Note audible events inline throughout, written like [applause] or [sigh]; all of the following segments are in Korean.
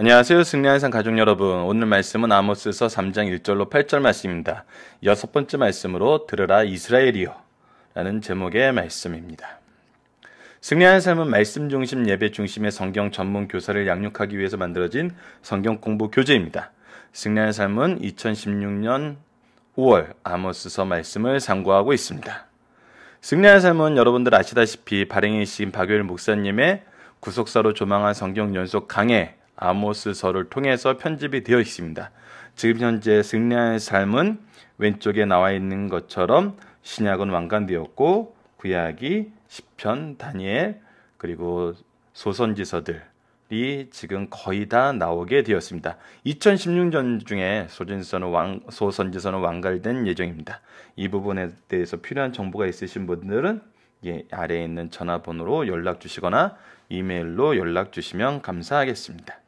안녕하세요. 승리한 상 가족 여러분. 오늘 말씀은 아모스서 3장 1절로 8절 말씀입니다. 여섯 번째 말씀으로 들으라 이스라엘이여 라는 제목의 말씀입니다. 승리한 삶은 말씀 중심 예배 중심의 성경 전문 교사를 양육하기 위해서 만들어진 성경 공부 교재입니다. 승리한 삶은 2016년 5월 아모스서 말씀을 상고하고 있습니다. 승리한 삶은 여러분들 아시다시피 발행이신 박효일 목사님의 구속사로 조망한 성경 연속 강의 아모스서를 통해서 편집이 되어 있습니다. 지금 현재 승리의 삶은 왼쪽에 나와 있는 것처럼 신약은 완간되었고 구약이 시편, 다니엘 그리고 소선지서들이 지금 거의 다 나오게 되었습니다. 2016년 중에 소진서는 왕, 소선지서는 완갈된 예정입니다. 이 부분에 대해서 필요한 정보가 있으신 분들은 예, 아래에 있는 전화번호로 연락 주시거나 이메일로 연락 주시면 감사하겠습니다.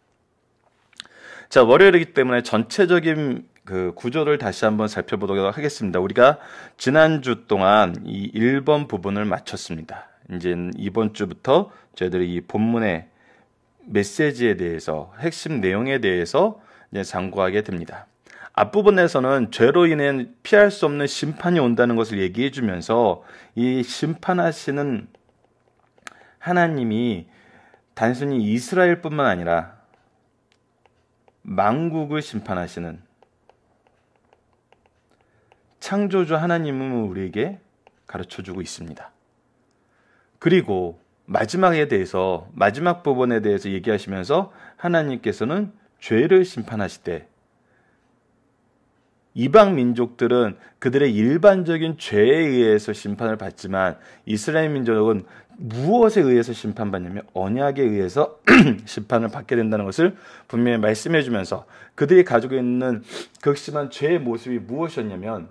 자, 월요일이기 때문에 전체적인 그 구조를 다시 한번 살펴보도록 하겠습니다. 우리가 지난주 동안 이 1번 부분을 마쳤습니다. 이제 이번 주부터 저희들이 이 본문의 메시지에 대해서 핵심 내용에 대해서 이제 상고하게 됩니다. 앞부분에서는 죄로 인해 피할 수 없는 심판이 온다는 것을 얘기해 주면서 이 심판하시는 하나님이 단순히 이스라엘뿐만 아니라 망국을 심판하시는 창조주 하나님은 우리에게 가르쳐 주고 있습니다. 그리고 마지막에 대해서 마지막 부분에 대해서 얘기하시면서 하나님께서는 죄를 심판하실 때 이방 민족들은 그들의 일반적인 죄에 의해서 심판을 받지만 이스라엘 민족은 무엇에 의해서 심판받냐면 언약에 의해서 [clears throat] 심판을 받게 된다는 것을 분명히 말씀해 주면서 그들이 가지고 있는 극심한 죄의 모습이 무엇이었냐면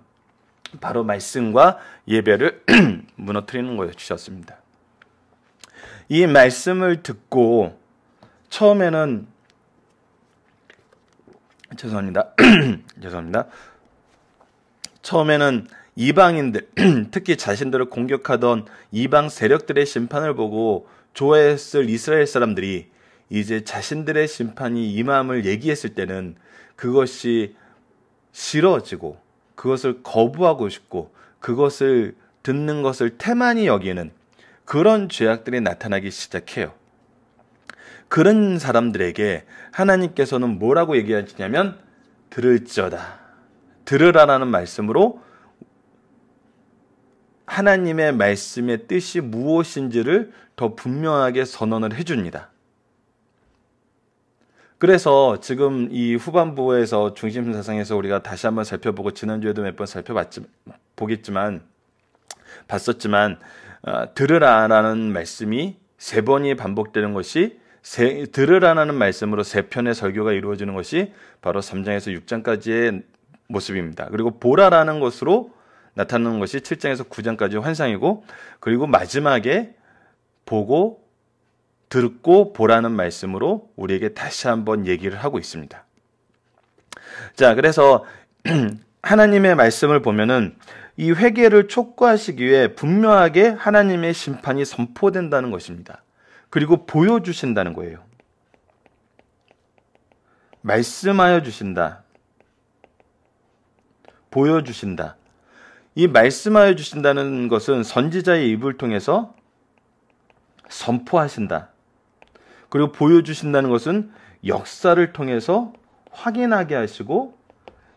바로 말씀과 예배를 [clears throat] 무너뜨리는 것이었습니다. 이 말씀을 듣고 처음에는 죄송합니다. [clears throat] 죄송합니다. 처음에는 이방인들, [clears throat] 특히 자신들을 공격하던 이방 세력들의 심판을 보고 좋아했을 이스라엘 사람들이 이제 자신들의 심판이 임함을 얘기했을 때는 그것이 싫어지고 그것을 거부하고 싶고 그것을 듣는 것을 태만히 여기는 그런 죄악들이 나타나기 시작해요. 그런 사람들에게 하나님께서는 뭐라고 얘기하시냐면 들을지어다. 들으라라는 말씀으로 하나님의 말씀의 뜻이 무엇인지를 더 분명하게 선언을 해줍니다. 그래서 지금 이 후반부에서 중심 사상에서 우리가 다시 한번 살펴보고 지난주에도 몇 번 살펴봤지 보겠지만 봤었지만 어, 들으라라는 말씀이 세 번이 반복되는 것이 세, 들으라라는 말씀으로 세 편의 설교가 이루어지는 것이 바로 3장에서 6장까지의 모습입니다. 그리고 보라라는 것으로 나타나는 것이 7장에서 9장까지 환상이고 그리고 마지막에 보고 듣고 보라는 말씀으로 우리에게 다시 한번 얘기를 하고 있습니다. 자, 그래서 [clears throat] 하나님의 말씀을 보면은 이 회개를 촉구하시기 위해 분명하게 하나님의 심판이 선포된다는 것입니다. 그리고 보여주신다는 거예요. 말씀하여 주신다. 보여주신다. 이 말씀하여 주신다는 것은 선지자의 입을 통해서 선포하신다. 그리고 보여주신다는 것은 역사를 통해서 확인하게 하시고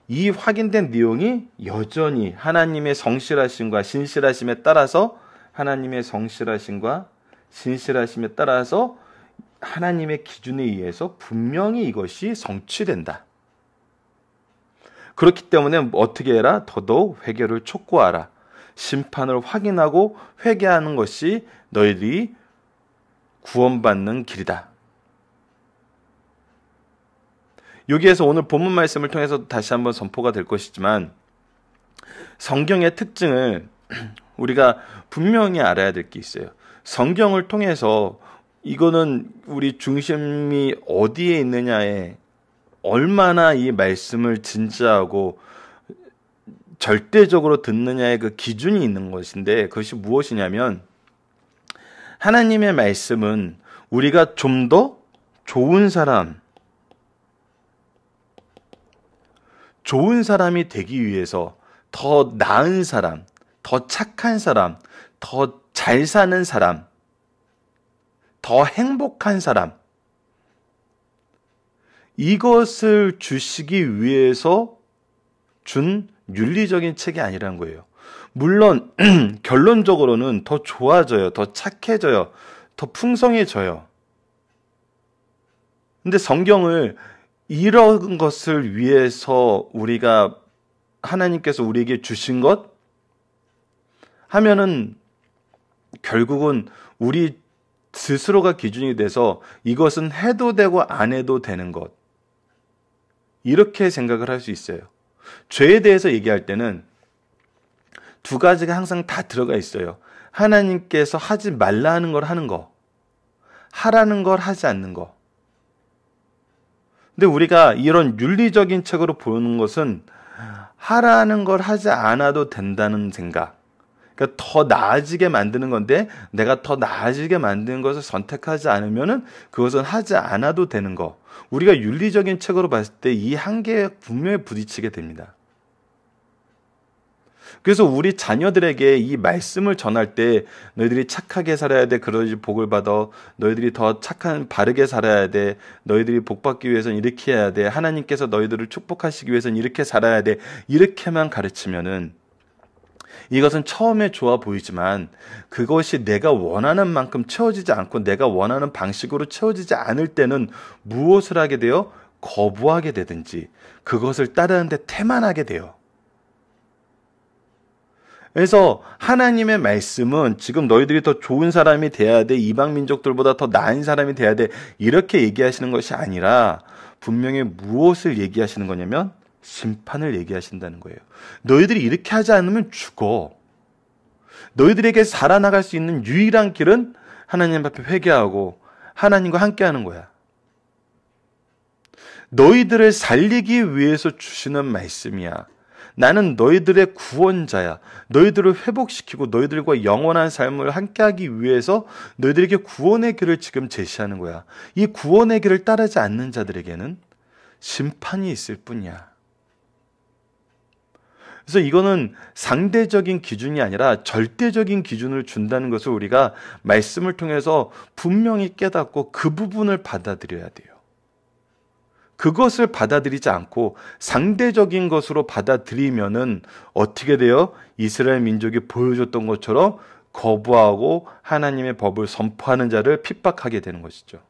이 확인된 내용이 여전히 하나님의 성실하심과 신실하심에 따라서 하나님의 성실하심과 신실하심에 따라서 하나님의 기준에 의해서 분명히 이것이 성취된다. 그렇기 때문에 뭐 어떻게 해라? 더더욱 회개를 촉구하라. 심판을 확인하고 회개하는 것이 너희들이 구원받는 길이다. 여기에서 오늘 본문 말씀을 통해서 다시 한번 선포가 될 것이지만 성경의 특징을 [clears throat] 우리가 분명히 알아야 될 게 있어요. 성경을 통해서 이거는 우리 중심이 어디에 있느냐에 얼마나 이 말씀을 진지하고 절대적으로 듣느냐의 그 기준이 있는 것인데 그것이 무엇이냐면 하나님의 말씀은 우리가 좀 더 좋은 사람, 좋은 사람이 되기 위해서 더 나은 사람, 더 착한 사람, 더 잘 사는 사람, 더 행복한 사람, 이것을 주시기 위해서 준 윤리적인 책이 아니라는 거예요. 물론 [clears throat] 결론적으로는 더 좋아져요. 더 착해져요. 더 풍성해져요. 근데 성경을 이런 것을 위해서 우리가 하나님께서 우리에게 주신 것 하면은 결국은 우리 스스로가 기준이 돼서 이것은 해도 되고 안 해도 되는 것. 이렇게 생각을 할 수 있어요. 죄에 대해서 얘기할 때는 두 가지가 항상 다 들어가 있어요. 하나님께서 하지 말라 는걸 하는 거, 하라는 걸 하지 않는 거. 근데 우리가 이런 윤리적인 책으로 보는 것은 하라는 걸 하지 않아도 된다는 생각. 그러니까 더 나아지게 만드는 건데 내가 더 나아지게 만드는 것을 선택하지 않으면 그것은 하지 않아도 되는 거. 우리가 윤리적인 책으로 봤을 때 이 한계에 분명히 부딪히게 됩니다. 그래서 우리 자녀들에게 이 말씀을 전할 때 너희들이 착하게 살아야 돼. 그러지 복을 받아. 너희들이 더 착한 바르게 살아야 돼. 너희들이 복 받기 위해서는 이렇게 해야 돼. 하나님께서 너희들을 축복하시기 위해서는 이렇게 살아야 돼. 이렇게만 가르치면은 이것은 처음에 좋아 보이지만 그것이 내가 원하는 만큼 채워지지 않고 내가 원하는 방식으로 채워지지 않을 때는 무엇을 하게 되어 거부하게 되든지 그것을 따르는데 태만하게 돼요. 그래서 하나님의 말씀은 지금 너희들이 더 좋은 사람이 돼야 돼. 이방 민족들보다 더 나은 사람이 돼야 돼. 이렇게 얘기하시는 것이 아니라 분명히 무엇을 얘기하시는 거냐면 심판을 얘기하신다는 거예요. 너희들이 이렇게 하지 않으면 죽어. 너희들에게 살아나갈 수 있는 유일한 길은 하나님 앞에 회개하고 하나님과 함께 하는 거야. 너희들을 살리기 위해서 주시는 말씀이야. 나는 너희들의 구원자야. 너희들을 회복시키고 너희들과 영원한 삶을 함께하기 위해서 너희들에게 구원의 길을 지금 제시하는 거야. 이 구원의 길을 따르지 않는 자들에게는 심판이 있을 뿐이야. 그래서 이거는 상대적인 기준이 아니라 절대적인 기준을 준다는 것을 우리가 말씀을 통해서 분명히 깨닫고 그 부분을 받아들여야 돼요. 그것을 받아들이지 않고 상대적인 것으로 받아들이면은 어떻게 돼요? 이스라엘 민족이 보여줬던 것처럼 거부하고 하나님의 법을 선포하는 자를 핍박하게 되는 것이죠.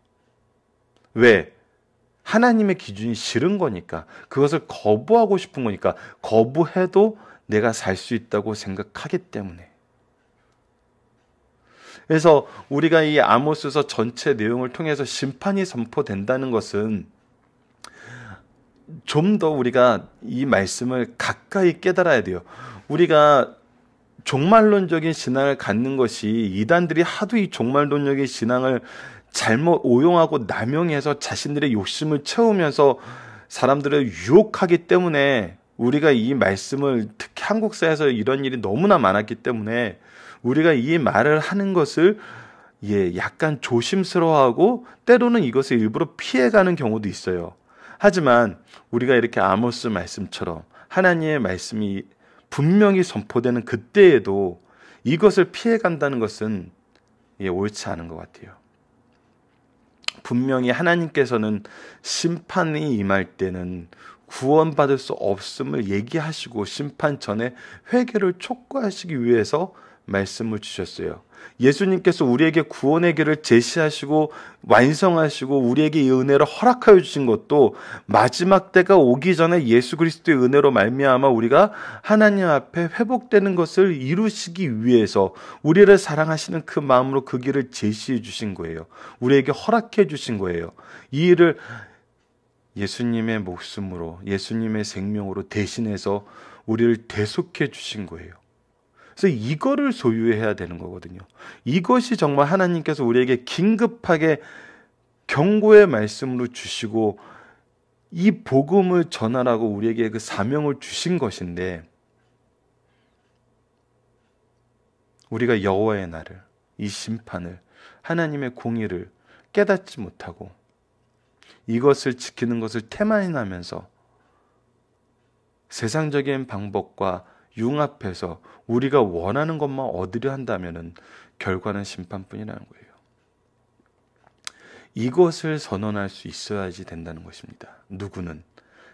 왜? 하나님의 기준이 싫은 거니까 그것을 거부하고 싶은 거니까 거부해도 내가 살 수 있다고 생각하기 때문에 그래서 우리가 이 아모스서 전체 내용을 통해서 심판이 선포된다는 것은 좀 더 우리가 이 말씀을 가까이 깨달아야 돼요. 우리가 종말론적인 신앙을 갖는 것이 이단들이 하도 이 종말론적인 신앙을 잘못 오용하고 남용해서 자신들의 욕심을 채우면서 사람들을 유혹하기 때문에 우리가 이 말씀을 특히 한국 사회에서 이런 일이 너무나 많았기 때문에 우리가 이 말을 하는 것을 예, 약간 조심스러워하고 때로는 이것을 일부러 피해가는 경우도 있어요. 하지만 우리가 이렇게 아모스 말씀처럼 하나님의 말씀이 분명히 선포되는 그때에도 이것을 피해간다는 것은 예, 옳지 않은 것 같아요. 분명히 하나님께서는 심판이 임할 때는 구원받을 수 없음을 얘기하시고 심판 전에 회개를 촉구하시기 위해서 말씀을 주셨어요. 예수님께서 우리에게 구원의 길을 제시하시고 완성하시고 우리에게 이 은혜를 허락하여 주신 것도 마지막 때가 오기 전에 예수 그리스도의 은혜로 말미암아 우리가 하나님 앞에 회복되는 것을 이루시기 위해서 우리를 사랑하시는 그 마음으로 그 길을 제시해 주신 거예요. 우리에게 허락해 주신 거예요. 이 일을 예수님의 목숨으로 예수님의 생명으로 대신해서 우리를 대속해 주신 거예요. 그래서 이거를 소유해야 되는 거거든요. 이것이 정말 하나님께서 우리에게 긴급하게 경고의 말씀으로 주시고 이 복음을 전하라고 우리에게 그 사명을 주신 것인데 우리가 여호와의 날을 이 심판을 하나님의 공의를 깨닫지 못하고 이것을 지키는 것을 태만히 하면서 세상적인 방법과 융합해서 우리가 원하는 것만 얻으려 한다면 결과는 심판뿐이라는 거예요. 이것을 선언할 수 있어야지 된다는 것입니다. 누구는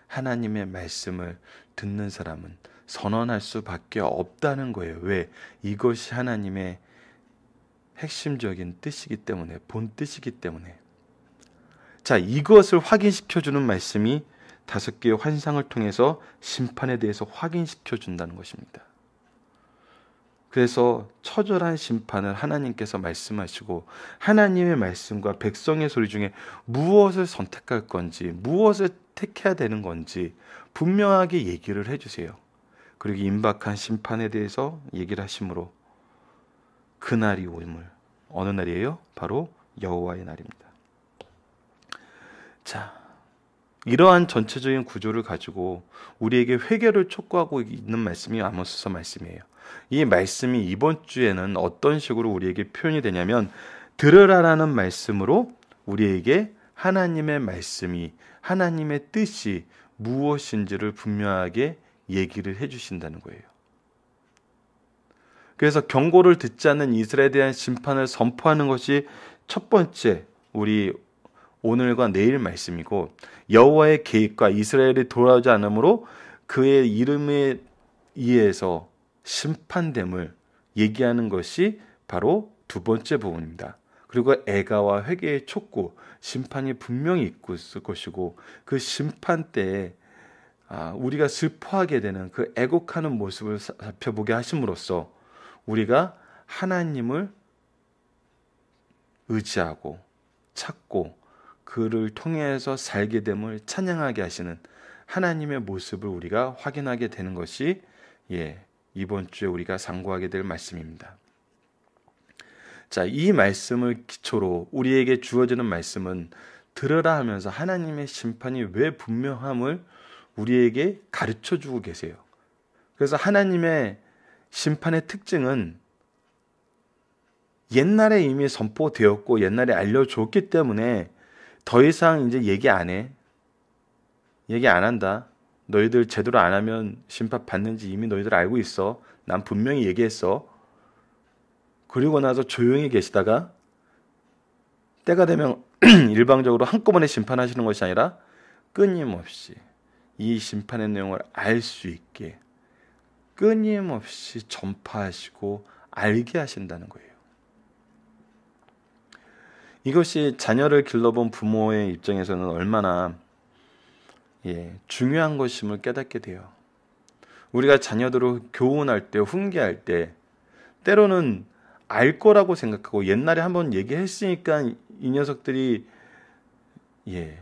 하나님의 말씀을 듣는 사람은 선언할 수밖에 없다는 거예요. 왜? 이것이 하나님의 핵심적인 뜻이기 때문에, 본 뜻이기 때문에. 자, 이것을 확인시켜주는 말씀이 다섯 개의 환상을 통해서 심판에 대해서 확인시켜 준다는 것입니다. 그래서 처절한 심판을 하나님께서 말씀하시고 하나님의 말씀과 백성의 소리 중에 무엇을 선택할 건지 무엇을 택해야 되는 건지 분명하게 얘기를 해주세요. 그리고 임박한 심판에 대해서 얘기를 하심으로 그날이 오임을 어느 날이에요? 바로 여호와의 날입니다. 자, 이러한 전체적인 구조를 가지고 우리에게 회개를 촉구하고 있는 말씀이 아모스서 말씀이에요. 이 말씀이 이번 주에는 어떤 식으로 우리에게 표현이 되냐면 들으라라는 말씀으로 우리에게 하나님의 말씀이 하나님의 뜻이 무엇인지를 분명하게 얘기를 해 주신다는 거예요. 그래서 경고를 듣지 않는 이스라엘에 대한 심판을 선포하는 것이 첫 번째 우리 오늘과 내일 말씀이고 여호와의 계획과 이스라엘이 돌아오지 않으므로 그의 이름에 의해서 심판됨을 얘기하는 것이 바로 두 번째 부분입니다. 그리고 애가와 회개의 촉구, 심판이 분명히 있고 있을 것이고 그 심판 때에 아, 우리가 슬퍼하게 되는 그 애곡하는 모습을 살펴보게 하심으로써 우리가 하나님을 의지하고 찾고 그를 통해서 살게 됨을 찬양하게 하시는 하나님의 모습을 우리가 확인하게 되는 것이 예, 이번 주에 우리가 상고하게 될 말씀입니다. 자, 이 말씀을 기초로 우리에게 주어지는 말씀은 들으라 하면서 하나님의 심판이 왜 분명함을 우리에게 가르쳐 주고 계세요. 그래서 하나님의 심판의 특징은 옛날에 이미 선포되었고 옛날에 알려줬기 때문에 더 이상 이제 얘기 안 해. 얘기 안 한다. 너희들 제대로 안 하면 심판 받는지 이미 너희들 알고 있어. 난 분명히 얘기했어. 그리고 나서 조용히 계시다가 때가 되면 [clears throat] 일방적으로 한꺼번에 심판하시는 것이 아니라 끊임없이 이 심판의 내용을 알 수 있게 끊임없이 전파하시고 알게 하신다는 거예요. 이것이 자녀를 길러본 부모의 입장에서는 얼마나 예, 중요한 것임을 깨닫게 돼요. 우리가 자녀들을 교훈할 때, 훈계할 때, 때로는 알 거라고 생각하고 옛날에 한번 얘기했으니까 이 녀석들이 예,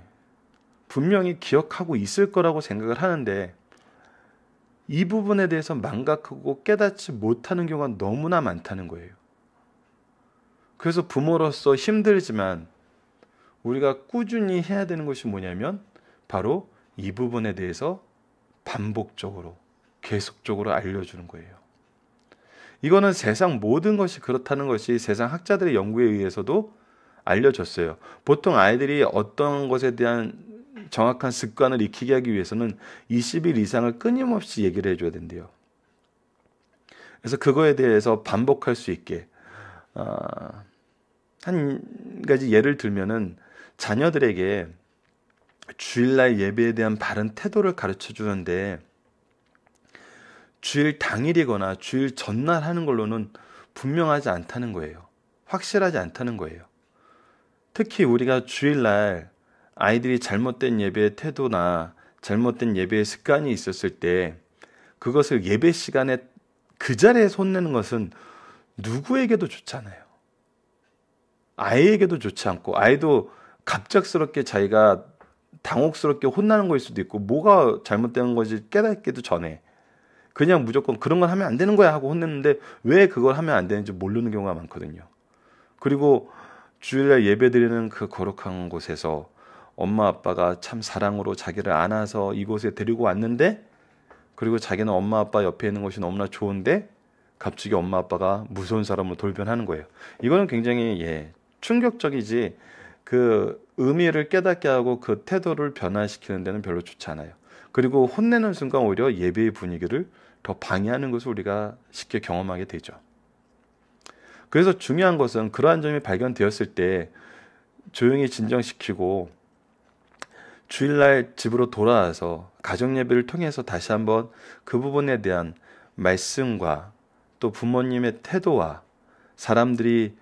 분명히 기억하고 있을 거라고 생각을 하는데 이 부분에 대해서 망각하고 깨닫지 못하는 경우가 너무나 많다는 거예요. 그래서 부모로서 힘들지만 우리가 꾸준히 해야 되는 것이 뭐냐면 바로 이 부분에 대해서 반복적으로 계속적으로 알려주는 거예요. 이거는 세상 모든 것이 그렇다는 것이 세상 학자들의 연구에 의해서도 알려졌어요. 보통 아이들이 어떤 것에 대한 정확한 습관을 익히게 하기 위해서는 20일 이상을 끊임없이 얘기를 해줘야 된대요. 그래서 그거에 대해서 반복할 수 있게 어, 한 가지 예를 들면은 자녀들에게 주일날 예배에 대한 바른 태도를 가르쳐 주는데 주일 당일이거나 주일 전날 하는 걸로는 분명하지 않다는 거예요. 확실하지 않다는 거예요. 특히 우리가 주일날 아이들이 잘못된 예배의 태도나 잘못된 예배의 습관이 있었을 때 그것을 예배 시간에 그 자리에 손내는 것은 누구에게도 좋잖아요. 아이에게도 좋지 않고 아이도 갑작스럽게 자기가 당혹스럽게 혼나는 거일 수도 있고 뭐가 잘못된 거지 깨닫기도 전에 그냥 무조건 그런 건 하면 안 되는 거야 하고 혼냈는데 왜 그걸 하면 안 되는지 모르는 경우가 많거든요. 그리고 주일날 예배드리는 그 거룩한 곳에서 엄마 아빠가 참 사랑으로 자기를 안아서 이곳에 데리고 왔는데 그리고 자기는 엄마 아빠 옆에 있는 것이 너무나 좋은데 갑자기 엄마 아빠가 무서운 사람으로 돌변하는 거예요. 이거는 굉장히 예, 충격적이지 그 의미를 깨닫게 하고 그 태도를 변화시키는 데는 별로 좋지 않아요. 그리고 혼내는 순간 오히려 예배의 분위기를 더 방해하는 것을 우리가 쉽게 경험하게 되죠. 그래서 중요한 것은 그러한 점이 발견되었을 때 조용히 진정시키고 주일날 집으로 돌아와서 가정 예배를 통해서 다시 한번 그 부분에 대한 말씀과 또 부모님의 태도와 사람들이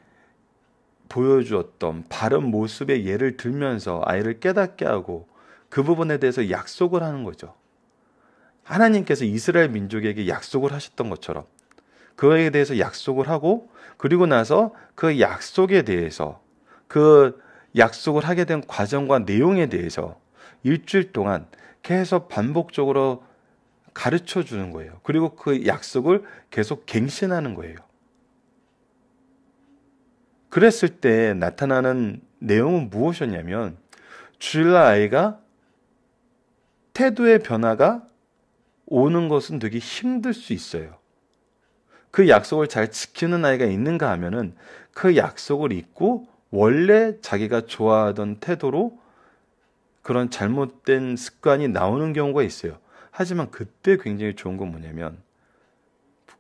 보여주었던 바른 모습의 예를 들면서 아이를 깨닫게 하고 그 부분에 대해서 약속을 하는 거죠. 하나님께서 이스라엘 민족에게 약속을 하셨던 것처럼 그에 대해서 약속을 하고 그리고 나서 그 약속에 대해서 그 약속을 하게 된 과정과 내용에 대해서 일주일 동안 계속 반복적으로 가르쳐 주는 거예요. 그리고 그 약속을 계속 갱신하는 거예요. 그랬을 때 나타나는 내용은 무엇이었냐면 주일날 아이가 태도의 변화가 오는 것은 되게 힘들 수 있어요. 그 약속을 잘 지키는 아이가 있는가 하면은 그 약속을 잊고 원래 자기가 좋아하던 태도로 그런 잘못된 습관이 나오는 경우가 있어요. 하지만 그때 굉장히 좋은 건 뭐냐면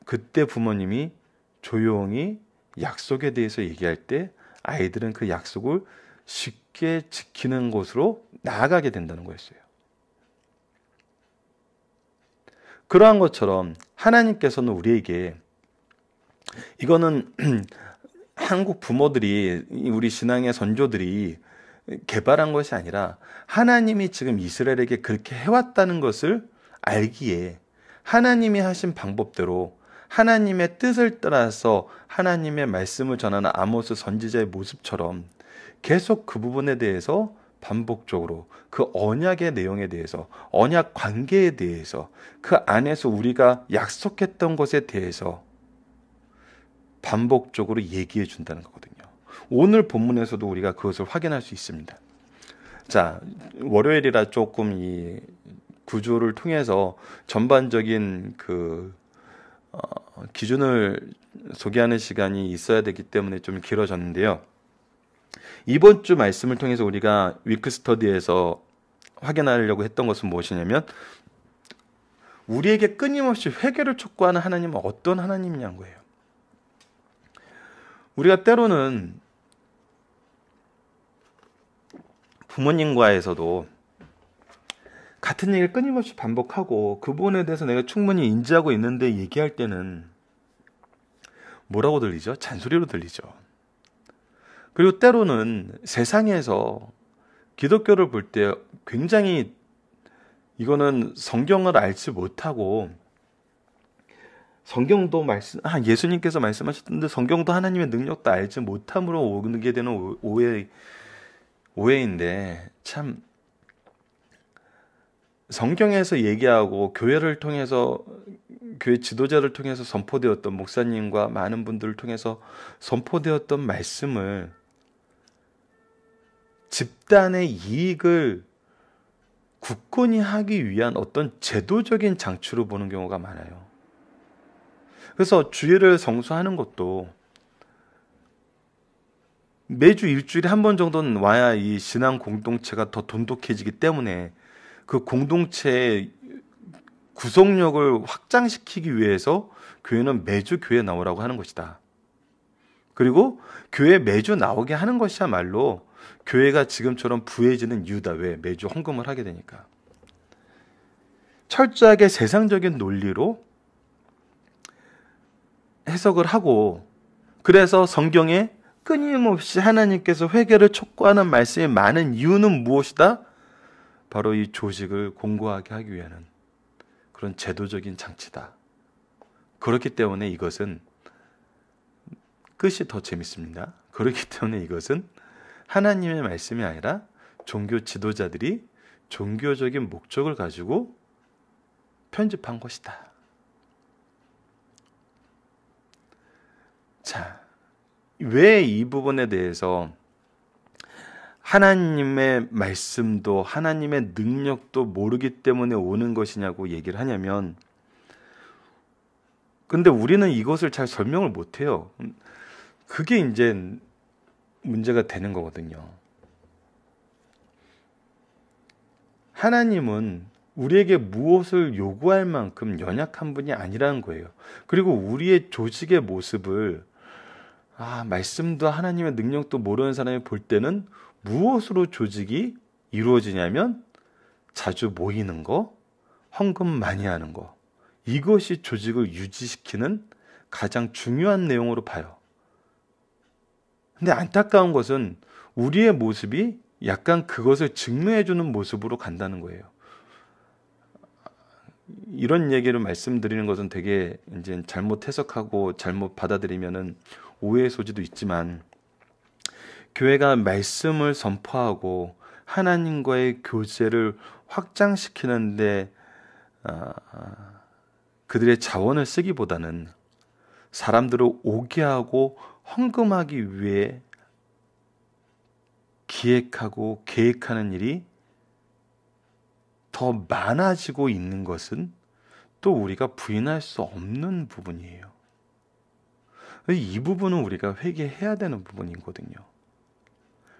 그때 부모님이 조용히 약속에 대해서 얘기할 때 아이들은 그 약속을 쉽게 지키는 곳으로 나아가게 된다는 거였어요. 그러한 것처럼 하나님께서는 우리에게 이거는 [clears throat] 한국 부모들이 우리 신앙의 선조들이 개발한 것이 아니라 하나님이 지금 이스라엘에게 그렇게 해왔다는 것을 알기에 하나님이 하신 방법대로 하나님의 뜻을 따라서 하나님의 말씀을 전하는 아모스 선지자의 모습처럼 계속 그 부분에 대해서 반복적으로 그 언약의 내용에 대해서 언약 관계에 대해서 그 안에서 우리가 약속했던 것에 대해서 반복적으로 얘기해 준다는 거거든요. 오늘 본문에서도 우리가 그것을 확인할 수 있습니다. 자, 월요일이라 조금 이 구조를 통해서 전반적인 그 어, 기준을 소개하는 시간이 있어야 되기 때문에 좀 길어졌는데요. 이번 주 말씀을 통해서 우리가 위크스터디에서 확인하려고 했던 것은 무엇이냐면 우리에게 끊임없이 회개를 촉구하는 하나님은 어떤 하나님이냐는 거예요. 우리가 때로는 부모님과에서도 같은 얘기를 끊임없이 반복하고 그 부분에 대해서 내가 충분히 인지하고 있는데 얘기할 때는 뭐라고 들리죠? 잔소리로 들리죠. 그리고 때로는 세상에서 기독교를 볼 때 굉장히 이거는 성경을 알지 못하고 성경도 말씀 아 예수님께서 말씀하셨는데 성경도 하나님의 능력도 알지 못함으로 오게 되는 오해 오해인데 참 성경에서 얘기하고 교회를 통해서 교회 지도자를 통해서 선포되었던 목사님과 많은 분들을 통해서 선포되었던 말씀을 집단의 이익을 굳건히 하기 위한 어떤 제도적인 장치로 보는 경우가 많아요. 그래서 주의를 성수하는 것도 매주 일주일에 한 번 정도는 와야 이 신앙 공동체가 더 돈독해지기 때문에 그 공동체의 구속력을 확장시키기 위해서 교회는 매주 교회 에 나오라고 하는 것이다. 그리고 교회 매주 나오게 하는 것이야말로 교회가 지금처럼 부해지는 이유다. 왜? 매주 헌금을 하게 되니까. 철저하게 세상적인 논리로 해석을 하고 그래서 성경에 끊임없이 하나님께서 회개를 촉구하는 말씀이 많은 이유는 무엇이다? 바로 이 조직을 공고하게 하기 위한 그런 제도적인 장치다. 그렇기 때문에 이것은 끝이 더 재밌습니다. 그렇기 [laughs] 때문에 이것은 하나님의 말씀이 아니라 종교 지도자들이 종교적인 목적을 가지고 편집한 것이다. 자, 왜 이 부분에 대해서 하나님의 말씀도 하나님의 능력도 모르기 때문에 오는 것이냐고 얘기를 하냐면 근데 우리는 이것을 잘 설명을 못 해요. 그게 이제 문제가 되는 거거든요. 하나님은 우리에게 무엇을 요구할 만큼 연약한 분이 아니라는 거예요. 그리고 우리의 조직의 모습을 아, 말씀도 하나님의 능력도 모르는 사람이 볼 때는 무엇으로 조직이 이루어지냐면 자주 모이는 거, 헌금 많이 하는 거. 이것이 조직을 유지시키는 가장 중요한 내용으로 봐요. 근데 안타까운 것은 우리의 모습이 약간 그것을 증명해주는 모습으로 간다는 거예요. 이런 얘기를 말씀드리는 것은 되게 이제 잘못 해석하고 잘못 받아들이면은 오해의 소지도 있지만 교회가 말씀을 선포하고 하나님과의 교제를 확장시키는데 아, 그들의 자원을 쓰기보다는 사람들을 오게 하고 헌금하기 위해 기획하고 계획하는 일이 더 많아지고 있는 것은 또 우리가 부인할 수 없는 부분이에요. 이 부분은 우리가 회개해야 되는 부분이거든요.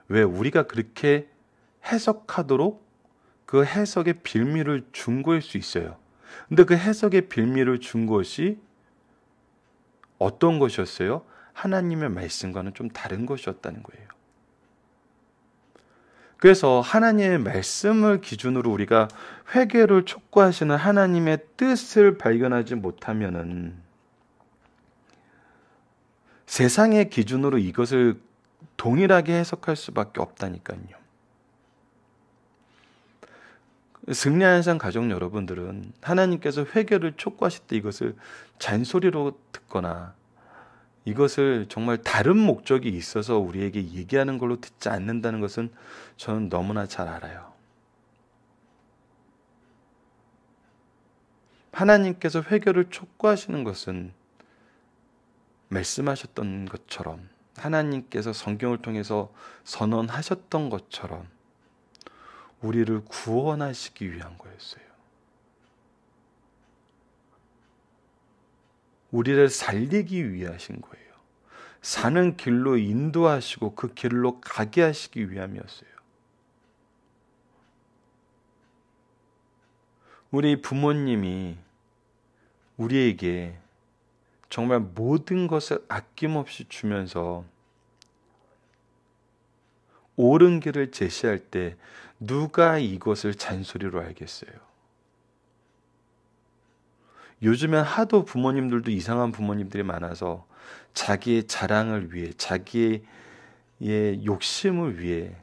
왜 우리가 그렇게 해석하도록 그 해석의 빌미를 준 거일 수 있어요. 근데 그 해석의 빌미를 준 것이 어떤 것이었어요? 하나님의 말씀과는 좀 다른 것이었다는 거예요. 그래서 하나님의 말씀을 기준으로 우리가 회개를 촉구하시는 하나님의 뜻을 발견하지 못하면은 세상의 기준으로 이것을 동일하게 해석할 수밖에 없다니까요. 승리한 상 가족 여러분들은 하나님께서 회개를 촉구하실 때 이것을 잔소리로 듣거나 이것을 정말 다른 목적이 있어서 우리에게 얘기하는 걸로 듣지 않는다는 것은 저는 너무나 잘 알아요. 하나님께서 회개를 촉구하시는 것은 말씀하셨던 것처럼 하나님께서 성경을 통해서 선언하셨던 것처럼 우리를 구원하시기 위한 거였어요. 우리를 살리기 위하신 거예요. 사는 길로 인도하시고 그 길로 가게 하시기 위함이었어요. 우리 부모님이 우리에게 정말 모든 것을 아낌없이 주면서 옳은 길을 제시할 때 누가 이것을 잔소리로 알겠어요? 요즘엔 하도 부모님들도 이상한 부모님들이 많아서 자기의 자랑을 위해, 자기의 예, 욕심을 위해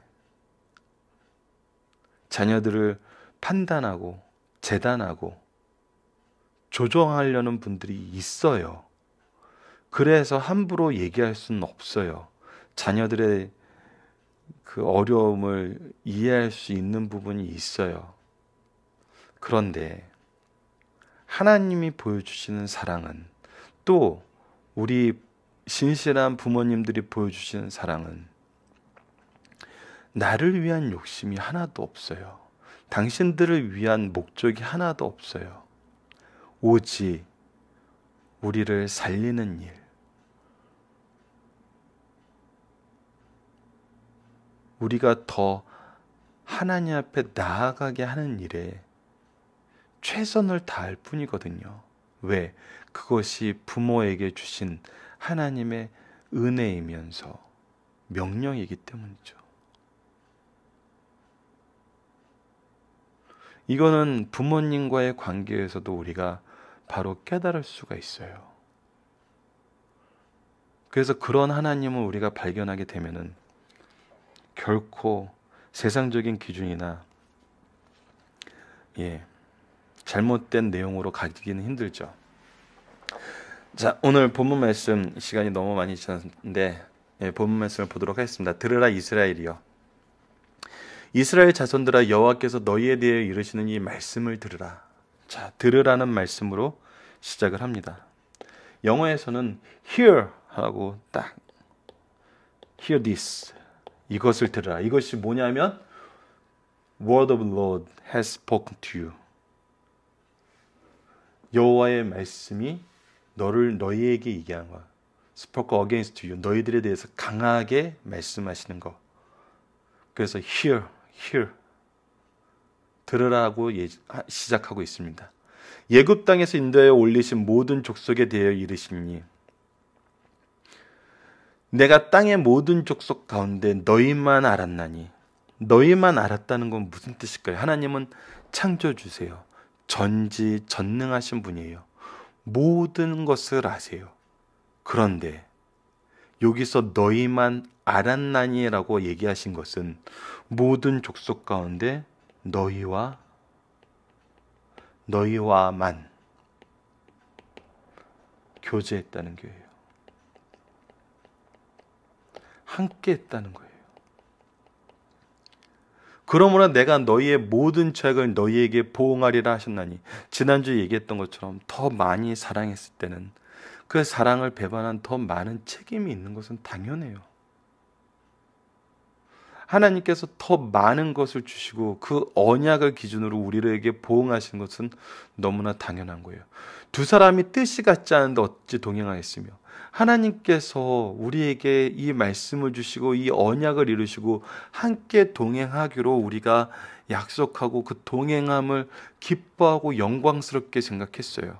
자녀들을 판단하고 재단하고 조정하려는 분들이 있어요. 그래서 함부로 얘기할 수는 없어요. 자녀들의 그 어려움을 이해할 수 있는 부분이 있어요. 그런데 하나님이 보여주시는 사랑은 또 우리 신실한 부모님들이 보여주시는 사랑은 나를 위한 욕심이 하나도 없어요. 당신들을 위한 목적이 하나도 없어요. 오직 우리를 살리는 일, 우리가 더 하나님 앞에 나아가게 하는 일에 최선을 다할 뿐이거든요. 왜? 그것이 부모에게 주신 하나님의 은혜이면서 명령이기 때문이죠. 이거는 부모님과의 관계에서도 우리가 바로 깨달을 수가 있어요. 그래서 그런 하나님을 우리가 발견하게 되면은 결코 세상적인 기준이나 예, 잘못된 내용으로 가기는 힘들죠. 자, 오늘 본문 말씀 시간이 너무 많이 지났는데 예, 본문 말씀을 보도록 하겠습니다. 들으라 이스라엘이여. 이스라엘 자손들아 여호와께서 너희에 대해 이르시는 이 말씀을 들으라. 자, 들으라는 말씀으로 시작을 합니다. 영어에서는 hear 하고 딱 hear this 이것을 들으라. 이것이 뭐냐면 Word of Lord has spoken to you. 여호와의 말씀이 너를 너희에게 얘기한 거야. spoke against you. 너희들에 대해서 강하게 말씀하시는 거. 그래서 hear, hear. 들으라고 예, 시작하고 있습니다. 예굽 땅에서 인도에 올리신 모든 족속에 대해 이르시니 내가 땅의 모든 족속 가운데 너희만 알았나니 너희만 알았다는 건 무슨 뜻일까요? 하나님은 창조주세요. 전지 전능하신 분이에요. 모든 것을 아세요. 그런데 여기서 너희만 알았나니라고 얘기하신 것은 모든 족속 가운데 너희와 너희와만 교제했다는 교예요. 함께 했다는 거예요. 그러므로 내가 너희의 모든 죄악을 너희에게 보응하리라 하셨나니 지난주에 얘기했던 것처럼 더 많이 사랑했을 때는 그 사랑을 배반한 더 많은 책임이 있는 것은 당연해요. 하나님께서 더 많은 것을 주시고 그 언약을 기준으로 우리에게 보응하신 것은 너무나 당연한 거예요. 두 사람이 뜻이 같지 않은데 어찌 동행하겠으며 하나님께서 우리에게 이 말씀을 주시고 이 언약을 이루시고 함께 동행하기로 우리가 약속하고 그 동행함을 기뻐하고 영광스럽게 생각했어요.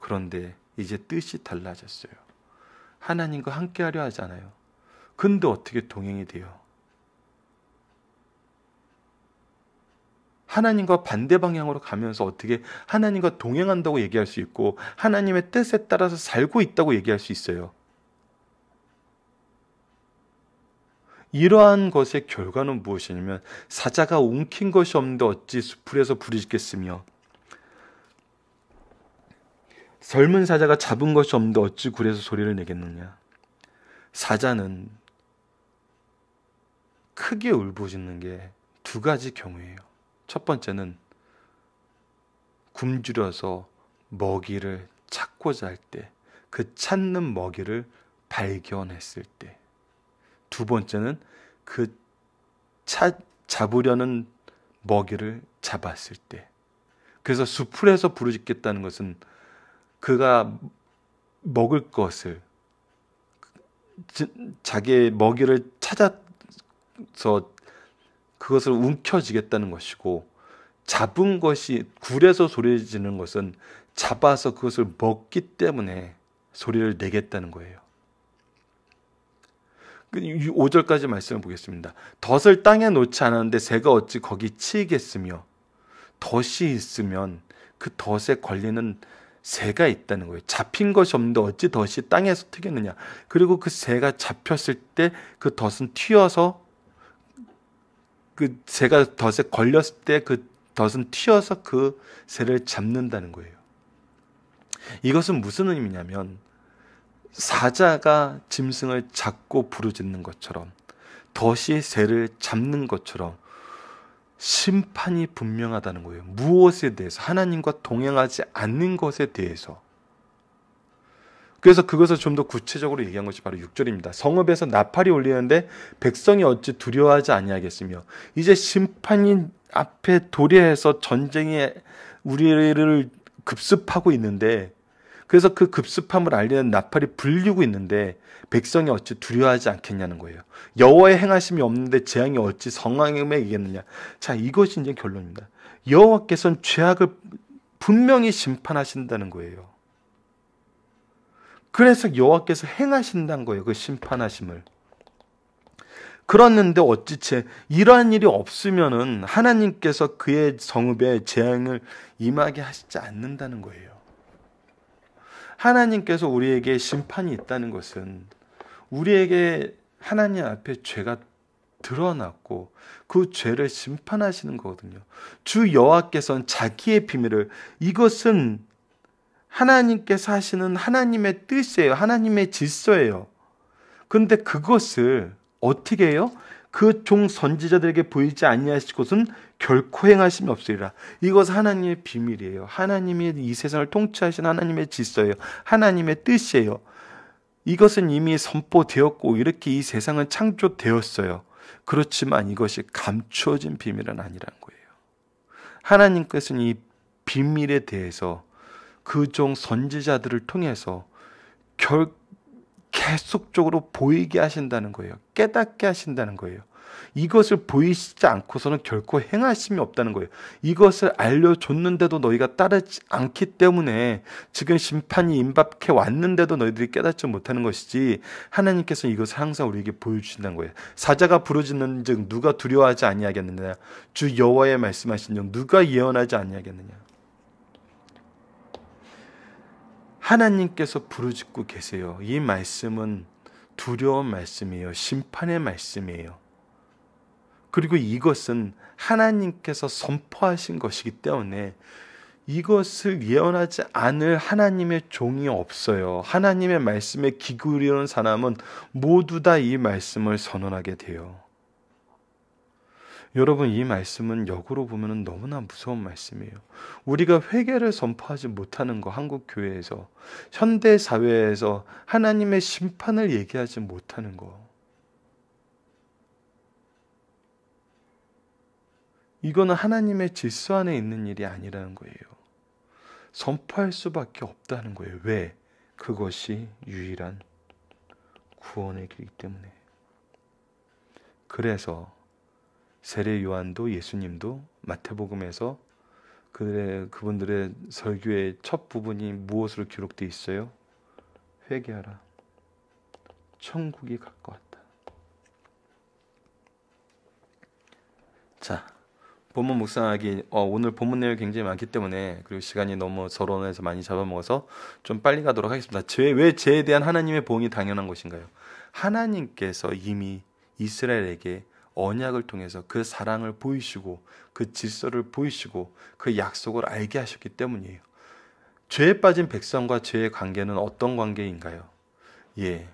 그런데 이제 뜻이 달라졌어요. 하나님과 함께 하려 하잖아요. 근데 어떻게 동행이 돼요? 하나님과 반대 방향으로 가면서 어떻게 하나님과 동행한다고 얘기할 수 있고 하나님의 뜻에 따라서 살고 있다고 얘기할 수 있어요. 이러한 것의 결과는 무엇이냐면 사자가 웅킨 것이 없는데 어찌 수풀에서 부르짖겠으며 젊은 사자가 잡은 것이 없는데 어찌 굴에서 소리를 내겠느냐 사자는 크게 울부짖는 게 두 가지 경우예요. 첫 번째는 굶주려서 먹이를 찾고자 할 때, 그 찾는 먹이를 발견했을 때. 두 번째는 그 찾, 잡으려는 먹이를 잡았을 때. 그래서 수풀에서 부르짖겠다는 것은 그가 먹을 것을 자기의 먹이를 찾아서 그것을 움켜쥐겠다는 것이고 잡은 것이 굴에서 소리 지는 것은 잡아서 그것을 먹기 때문에 소리를 내겠다는 거예요. 5절까지 그 말씀을 보겠습니다. 덫을 땅에 놓지 않았는데 새가 어찌 거기 치이겠으며 덫이 있으면 그 덫에 걸리는 새가 있다는 거예요. 잡힌 것이 없는데 어찌 덫이 땅에서 튀겠느냐. 그리고 그 새가 잡혔을 때 그 덫은 튀어서 그 새가 덫에 걸렸을 때 그 덫은 튀어서 그 새를 잡는다는 거예요. 이것은 무슨 의미냐면 사자가 짐승을 잡고 부르짖는 것처럼 덫이 새를 잡는 것처럼 심판이 분명하다는 거예요. 무엇에 대해서 하나님과 동행하지 않는 것에 대해서 그래서 그것을 좀 더 구체적으로 얘기한 것이 바로 6절입니다. 성읍에서 나팔이 울리는데 백성이 어찌 두려워하지 아니하겠으며 이제 심판인 앞에 도래해서 전쟁에 우리를 급습하고 있는데 그래서 그 급습함을 알리는 나팔이 불리고 있는데 백성이 어찌 두려워하지 않겠냐는 거예요. 여호와의 행하심이 없는데 재앙이 어찌 성황에 이겠느냐. 자 이것이 이제 결론입니다. 여호와께서는 죄악을 분명히 심판하신다는 거예요. 그래서 여호와께서 행하신다는 거예요. 그 심판하심을. 그렇는데 어찌체 이러한 일이 없으면은 하나님께서 그의 성읍에 재앙을 임하게 하시지 않는다는 거예요. 하나님께서 우리에게 심판이 있다는 것은 우리에게 하나님 앞에 죄가 드러났고 그 죄를 심판하시는 거거든요. 주 여호와께서는 자기의 비밀을 이것은 하나님께서 하시는 하나님의 뜻이에요. 하나님의 질서예요. 그런데 그것을 어떻게 해요? 그 종 선지자들에게 보이지 아니하실 것은 결코 행하심이 없으리라. 이것 하나님의 비밀이에요. 하나님이 이 세상을 통치하신 하나님의 질서예요. 하나님의 뜻이에요. 이것은 이미 선포되었고 이렇게 이 세상은 창조되었어요. 그렇지만 이것이 감추어진 비밀은 아니란 거예요. 하나님께서는 이 비밀에 대해서 그종 선지자들을 통해서 결, 계속적으로 보이게 하신다는 거예요. 깨닫게 하신다는 거예요. 이것을 보이시지 않고서는 결코 행하심이 없다는 거예요. 이것을 알려줬는데도 너희가 따르지 않기 때문에 지금 심판이 임박해 왔는데도 너희들이 깨닫지 못하는 것이지 하나님께서 이것을 항상 우리에게 보여주신다는 거예요. 사자가 부르짖는 즉 누가 두려워하지 아니하겠느냐 주 여호와의 말씀하신 즉 누가 예언하지 아니하겠느냐 하나님께서 부르짖고 계세요. 이 말씀은 두려운 말씀이에요. 심판의 말씀이에요. 그리고 이것은 하나님께서 선포하신 것이기 때문에 이것을 예언하지 않을 하나님의 종이 없어요. 하나님의 말씀에 기울이는 사람은 모두 다 이 말씀을 선언하게 돼요. 여러분 이 말씀은 역으로 보면 너무나 무서운 말씀이에요. 우리가 회개를 선포하지 못하는 거 한국 교회에서 현대 사회에서 하나님의 심판을 얘기하지 못하는 거. 이거는 하나님의 질서 안에 있는 일이 아니라는 거예요. 선포할 수밖에 없다는 거예요. 왜? 그것이 유일한 구원의 길이기 때문에. 그래서 세례 요한도 예수님도 마태복음에서 그들의 그분들의 설교의 첫 부분이 무엇으로 기록돼 있어요? 회개하라. 천국이 가까웠다. 자, 본문 묵상하기 어, 오늘 본문 내용이 굉장히 많기 때문에 그리고 시간이 너무 서론에서 많이 잡아먹어서 좀 빨리 가도록 하겠습니다. 죄, 왜 죄에 대한 하나님의 보응이 당연한 것인가요? 하나님께서 이미 이스라엘에게 언약을 통해서 그 사랑을 보이시고 그 질서를 보이시고 그 약속을 알게 하셨기 때문이에요. 죄에 빠진 백성과 죄의 관계는 어떤 관계인가요? 예.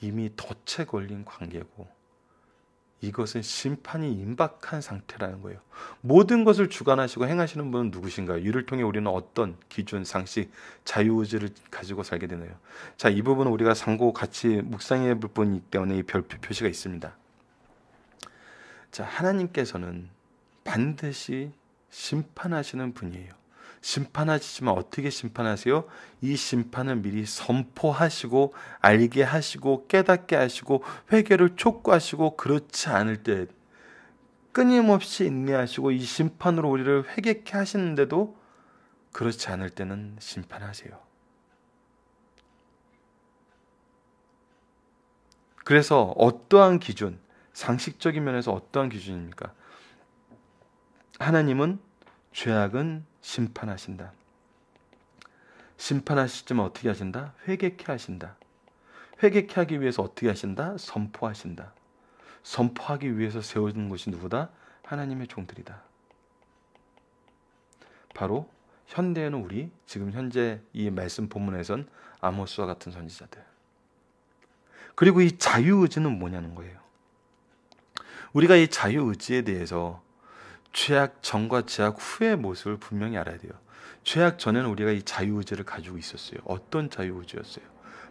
이미 덫에 걸린 관계고 이것은 심판이 임박한 상태라는 거예요. 모든 것을 주관하시고 행하시는 분은 누구신가요? 이를 통해 우리는 어떤 기준, 상식, 자유의지를 가지고 살게 되나요? 자, 이 부분은 우리가 상고 같이 묵상해 볼 뿐이기 때문에 이 별표 표시가 있습니다. 자, 하나님께서는 반드시 심판하시는 분이에요. 심판하시지만 어떻게 심판하세요? 이 심판을 미리 선포하시고 알게 하시고 깨닫게 하시고 회개를 촉구하시고 그렇지 않을 때 끊임없이 인내하시고 이 심판으로 우리를 회개케 하시는데도 그렇지 않을 때는 심판하세요. 그래서 어떠한 기준, 상식적인 면에서 어떠한 기준입니까? 하나님은 죄악은 심판하신다. 심판하시지만 어떻게 하신다? 회개케 하신다. 회개케 하기 위해서 어떻게 하신다? 선포하신다. 선포하기 위해서 세워진 것이 누구다? 하나님의 종들이다. 바로 현대에는 우리 지금 현재 이 말씀 본문에선 아모스와 같은 선지자들. 그리고 이 자유의지는 뭐냐는 거예요. 우리가 이 자유의지에 대해서 죄악 전과 죄악 후의 모습을 분명히 알아야 돼요. 죄악 전에는 우리가 이 자유의지를 가지고 있었어요. 어떤 자유의지였어요?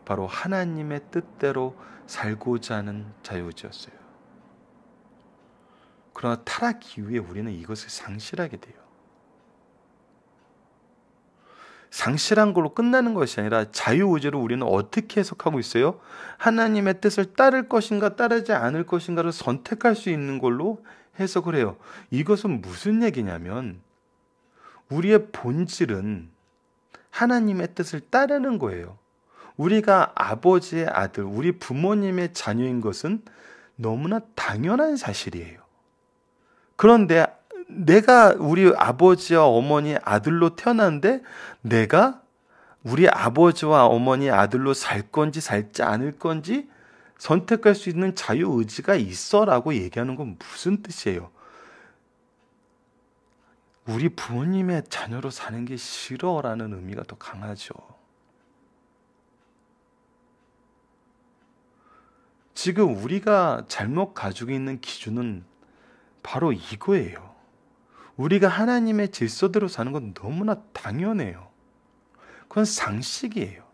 바로 하나님의 뜻대로 살고자 하는 자유의지였어요. 그러나 타락 이후에 우리는 이것을 상실하게 돼요. 상실한 걸로 끝나는 것이 아니라 자유의지로 우리는 어떻게 해석하고 있어요? 하나님의 뜻을 따를 것인가 따르지 않을 것인가를 선택할 수 있는 걸로 해석을 해요. 이것은 무슨 얘기냐면 우리의 본질은 하나님의 뜻을 따르는 거예요. 우리가 아버지의 아들, 우리 부모님의 자녀인 것은 너무나 당연한 사실이에요. 그런데 내가 우리 아버지와 어머니 아들로 태어났는데 내가 우리 아버지와 어머니 아들로 살 건지 살지 않을 건지 선택할 수 있는 자유 의지가 있어라고 얘기하는 건 무슨 뜻이에요? 우리 부모님의 자녀로 사는 게 싫어라는 의미가 더 강하죠. 지금 우리가 잘못 가지고 있는 기준은 바로 이거예요. 우리가 하나님의 질서대로 사는 건 너무나 당연해요. 그건 상식이에요.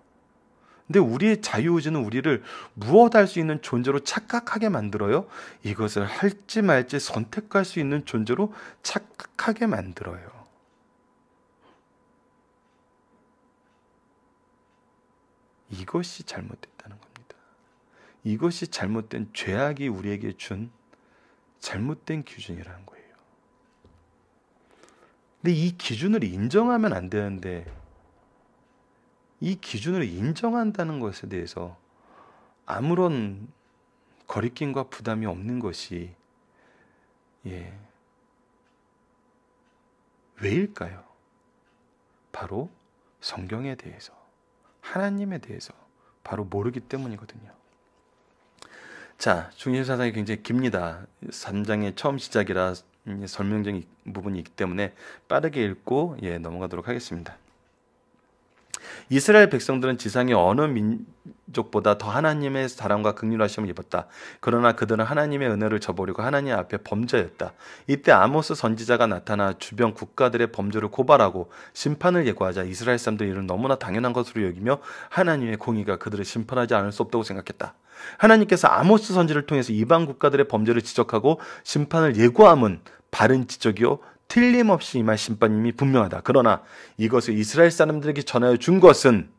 근데 우리의 자유의지는 우리를 무엇 할수 있는 존재로 착각하게 만들어요. 이것을 할지 말지 선택할 수 있는 존재로 착각하게 만들어요. 이것이 잘못됐다는 겁니다. 이것이 잘못된 죄악이 우리에게 준 잘못된 기준이라는 거예요. 근데 이 기준을 인정하면 안 되는데 이 기준을 인정한다는 것에 대해서 아무런 거리낌과 부담이 없는 것이 예. 왜일까요? 바로 성경에 대해서 하나님에 대해서 바로 모르기 때문이거든요. 자, 중요사상이 굉장히 깁니다. 3장의 처음 시작이라 음, 설명적인 부분이 있기 때문에 빠르게 읽고 예, 넘어가도록 하겠습니다. 이스라엘 백성들은 지상의 어느 민족보다 더 하나님의 사랑과 극률하심을 입었다. 그러나 그들은 하나님의 은혜를 저버리고 하나님 앞에 범죄였다 이때 아모스 선지자가 나타나 주변 국가들의 범죄를 고발하고 심판을 예고하자 이스라엘 사람들이 이를 너무나 당연한 것으로 여기며 하나님의 공의가 그들을 심판하지 않을 수 없다고 생각했다. 하나님께서 아모스 선지를 통해서 이방 국가들의 범죄를 지적하고 심판을 예고함은 바른 지적이요 틀림없이 임할 심판님이 분명하다. 그러나 이것을 이스라엘 사람들에게 전하여 준 것은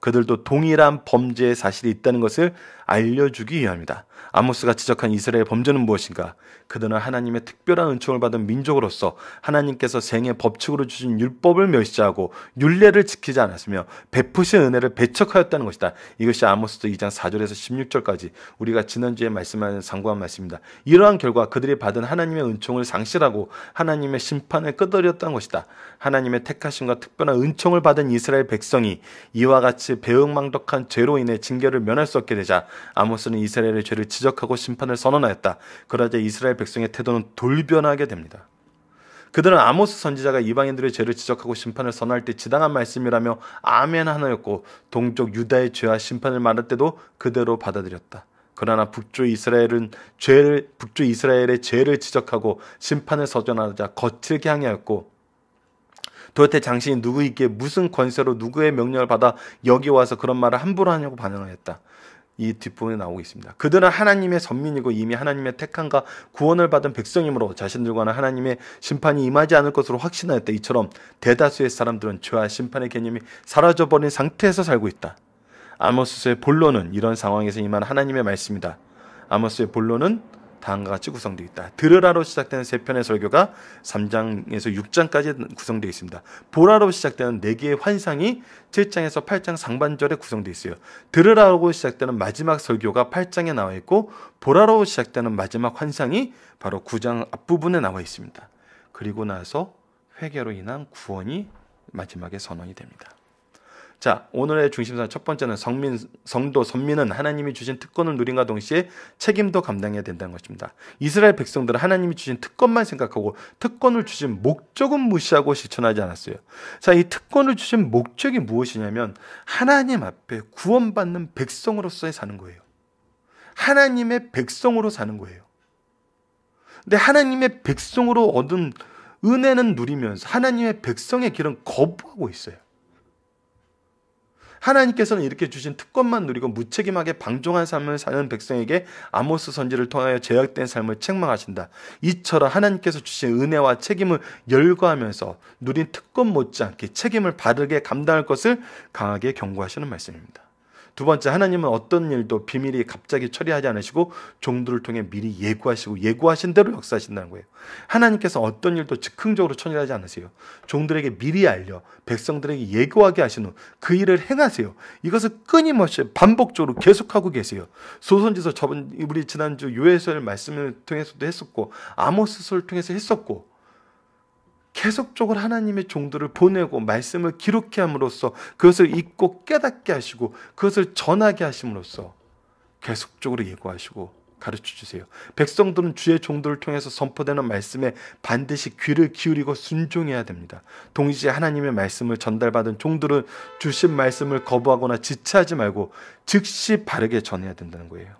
그들도 동일한 범죄의 사실이 있다는 것을 알려주기 위함이다. 아모스가 지적한 이스라엘 범죄는 무엇인가? 그들은 하나님의 특별한 은총을 받은 민족으로서 하나님께서 생의 법칙으로 주신 율법을 멸시하고 율례를 지키지 않았으며 베푸신 은혜를 배척하였다는 것이다. 이것이 아모스도 2장 4절에서 16절까지 우리가 지난주에 말씀하는 상고한 말씀입니다. 이러한 결과 그들이 받은 하나님의 은총을 상실하고 하나님의 심판을 끄덕였던 것이다. 하나님의 택하심과 특별한 은총을 받은 이스라엘 백성이 이와 같이 배응망덕한 죄로 인해 징계를 면할 수 없게 되자 아모스는 이스라엘의 죄를 지적하고 심판을 선언하였다. 그러자 이스라엘 백성의 태도는 돌변하게 됩니다. 그들은 아모스 선지자가 이방인들의 죄를 지적하고 심판을 선할 때 지당한 말씀이라며 아멘 하나였고 동쪽 유다의 죄와 심판을 말할 때도 그대로 받아들였다. 그러나 북조 이스라엘은 죄를 북조 이스라엘의 죄를 지적하고 심판을 서전하자 거칠게 항의하였고 도대체 당신이 누구에게 무슨 권세로 누구의 명령을 받아 여기 와서 그런 말을 함부로 하냐고 반응하였다. 이 뒷부분에 나오고 있습니다. 그들은 하나님의 선민이고 이미 하나님의 택함과 구원을 받은 백성이므로 자신들과는 하나님의 심판이 임하지 않을 것으로 확신하였다. 이처럼 대다수의 사람들은 죄와 심판의 개념이 사라져버린 상태에서 살고 있다. 아모스의 본론은 이런 상황에서 임한 하나님의 말씀이다. 아모스의 본론은 다음과 같이 구성되어 있다. 들으라로 시작되는 세 편의 설교가 3장에서 6장까지 구성되어 있습니다. 보라로 시작되는 네 개의 환상이 7장에서 8장 상반절에 구성되어 있어요. 들으라로 시작되는 마지막 설교가 8장에 나와 있고 보라로 시작되는 마지막 환상이 바로 9장 앞부분에 나와 있습니다. 그리고 나서 회개로 인한 구원이 마지막에 선언이 됩니다. 자, 오늘의 중심선 첫 번째는 성민, 성도 선민은 하나님이 주신 특권을 누린과 동시에 책임도 감당해야 된다는 것입니다. 이스라엘 백성들은 하나님이 주신 특권만 생각하고 특권을 주신 목적은 무시하고 실천하지 않았어요. 자, 이 특권을 주신 목적이 무엇이냐면 하나님 앞에 구원받는 백성으로서의 사는 거예요. 하나님의 백성으로 사는 거예요. 근데 하나님의 백성으로 얻은 은혜는 누리면서 하나님의 백성의 길은 거부하고 있어요. 하나님께서는 이렇게 주신 특권만 누리고 무책임하게 방종한 삶을 사는 백성에게 아모스 선지를 통하여 제약된 삶을 책망하신다. 이처럼 하나님께서 주신 은혜와 책임을 열거하면서 누린 특권 못지않게 책임을 바르게 감당할 것을 강하게 경고하시는 말씀입니다. 두 번째 하나님은 어떤 일도 비밀이 갑자기 처리하지 않으시고 종들을 통해 미리 예고하시고 예고하신 대로 역사하신다는 거예요. 하나님께서 어떤 일도 즉흥적으로 처리하지 않으세요. 종들에게 미리 알려 백성들에게 예고하게 하신 후 그 일을 행하세요. 이것을 끊임없이 반복적으로 계속하고 계세요. 소선지서 저번 우리 지난주 요해설 말씀을 통해서도 했었고 아모스서를 통해서 했었고 계속적으로 하나님의 종들을 보내고 말씀을 기록해 함으로써 그것을 읽고 깨닫게 하시고 그것을 전하게 하심으로써 계속적으로 예고하시고 가르쳐 주세요. 백성들은 주의 종들을 통해서 선포되는 말씀에 반드시 귀를 기울이고 순종해야 됩니다. 동시에 하나님의 말씀을 전달받은 종들은 주신 말씀을 거부하거나 지체하지 말고 즉시 바르게 전해야 된다는 거예요.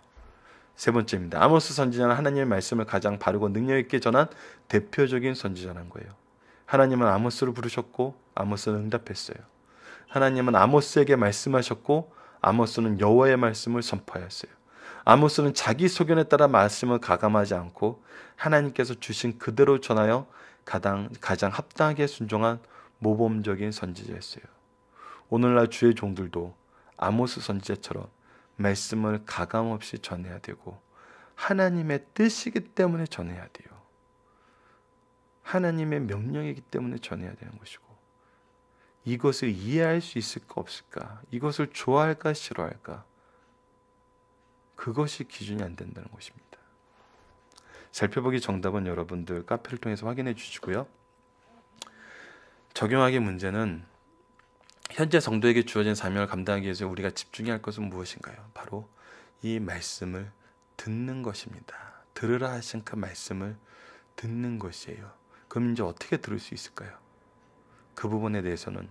세 번째입니다. 아모스 선지자는 하나님의 말씀을 가장 바르고 능력 있게 전한 대표적인 선지자라는 거예요. 하나님은 아모스를 부르셨고 아모스는 응답했어요. 하나님은 아모스에게 말씀하셨고 아모스는 여호와의 말씀을 선포하였어요. 아모스는 자기 소견에 따라 말씀을 가감하지 않고 하나님께서 주신 그대로 전하여 가장, 가장 합당하게 순종한 모범적인 선지자였어요. 오늘날 주의 종들도 아모스 선지자처럼 말씀을 가감없이 전해야 되고 하나님의 뜻이기 때문에 전해야 돼요. 하나님의 명령이기 때문에 전해야 되는 것이고 이것을 이해할 수 있을까 없을까 이것을 좋아할까 싫어할까 그것이 기준이 안 된다는 것입니다. 살펴보기 정답은 여러분들 카페를 통해서 확인해 주시고요. 적용하기 문제는 현재 성도에게 주어진 사명을 감당하기 위해서 우리가 집중해야 할 것은 무엇인가요? 바로 이 말씀을 듣는 것입니다. 들으라 하신 그 말씀을 듣는 것이에요. 그럼 이제 어떻게 들을 수 있을까요? 그 부분에 대해서는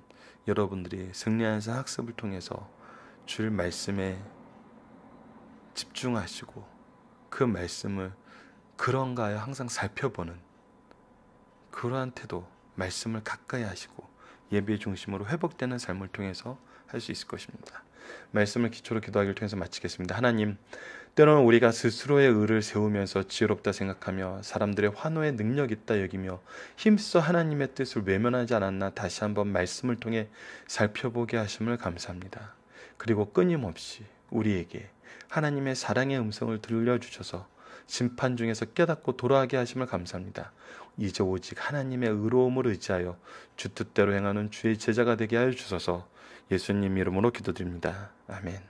여러분들이 승리하사 학습을 통해서 줄 말씀에 집중하시고 그 말씀을 그런가요? 항상 살펴보는 그러한 태도, 말씀을 가까이 하시고 예배 중심으로 회복되는 삶을 통해서 할 수 있을 것입니다. 말씀을 기초로 기도하기를 통해서 마치겠습니다. 하나님, 때로는 우리가 스스로의 의를 세우면서 지혜롭다 생각하며 사람들의 환호에 능력 있다 여기며 힘써 하나님의 뜻을 외면하지 않았나 다시 한번 말씀을 통해 살펴보게 하심을 감사합니다. 그리고 끊임없이 우리에게 하나님의 사랑의 음성을 들려주셔서 심판 중에서 깨닫고 돌아가게 하심을 감사합니다. 이제 오직 하나님의 의로움을 의지하여 주 뜻대로 행하는 주의 제자가 되게 하여 주소서 예수님 이름으로 기도드립니다. 아멘.